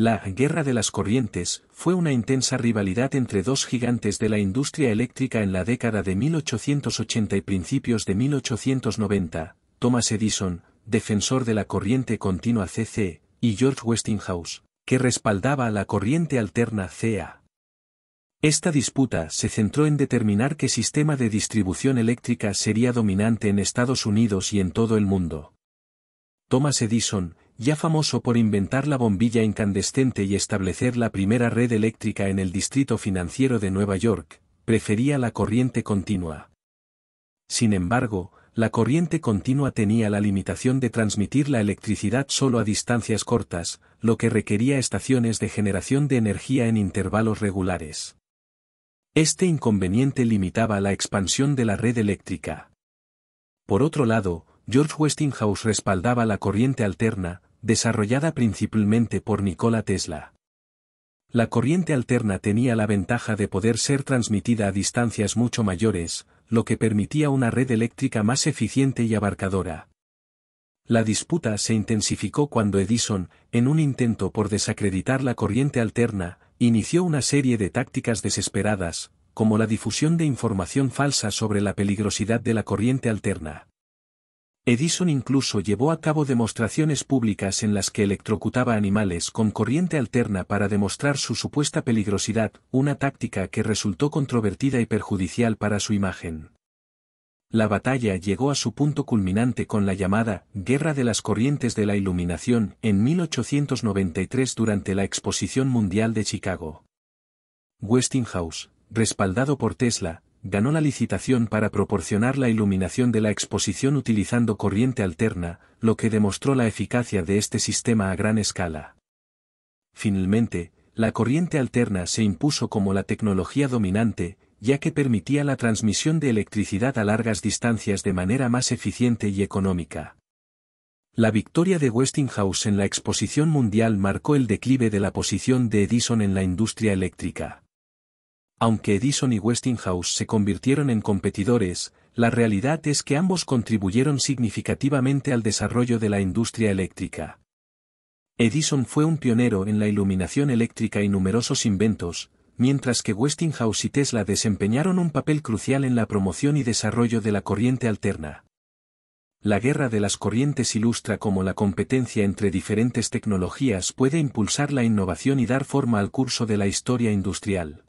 La Guerra de las Corrientes fue una intensa rivalidad entre dos gigantes de la industria eléctrica en la década de 1880 y principios de 1890, Thomas Edison, defensor de la corriente continua CC, y George Westinghouse, que respaldaba la corriente alterna CA. Esta disputa se centró en determinar qué sistema de distribución eléctrica sería dominante en Estados Unidos y en todo el mundo. Thomas Edison, ya famoso por inventar la bombilla incandescente y establecer la primera red eléctrica en el distrito financiero de Nueva York, prefería la corriente continua. Sin embargo, la corriente continua tenía la limitación de transmitir la electricidad solo a distancias cortas, lo que requería estaciones de generación de energía en intervalos regulares. Este inconveniente limitaba la expansión de la red eléctrica. Por otro lado, George Westinghouse respaldaba la corriente alterna, desarrollada principalmente por Nikola Tesla. La corriente alterna tenía la ventaja de poder ser transmitida a distancias mucho mayores, lo que permitía una red eléctrica más eficiente y abarcadora. La disputa se intensificó cuando Edison, en un intento por desacreditar la corriente alterna, inició una serie de tácticas desesperadas, como la difusión de información falsa sobre la peligrosidad de la corriente alterna. Edison incluso llevó a cabo demostraciones públicas en las que electrocutaba animales con corriente alterna para demostrar su supuesta peligrosidad, una táctica que resultó controvertida y perjudicial para su imagen. La batalla llegó a su punto culminante con la llamada Guerra de las Corrientes de la Iluminación en 1893 durante la Exposición Mundial de Chicago. Westinghouse, respaldado por Tesla, ganó la licitación para proporcionar la iluminación de la exposición utilizando corriente alterna, lo que demostró la eficacia de este sistema a gran escala. Finalmente, la corriente alterna se impuso como la tecnología dominante, ya que permitía la transmisión de electricidad a largas distancias de manera más eficiente y económica. La victoria de Westinghouse en la exposición mundial marcó el declive de la posición de Edison en la industria eléctrica. Aunque Edison y Westinghouse se convirtieron en competidores, la realidad es que ambos contribuyeron significativamente al desarrollo de la industria eléctrica. Edison fue un pionero en la iluminación eléctrica y numerosos inventos, mientras que Westinghouse y Tesla desempeñaron un papel crucial en la promoción y desarrollo de la corriente alterna. La guerra de las corrientes ilustra cómo la competencia entre diferentes tecnologías puede impulsar la innovación y dar forma al curso de la historia industrial.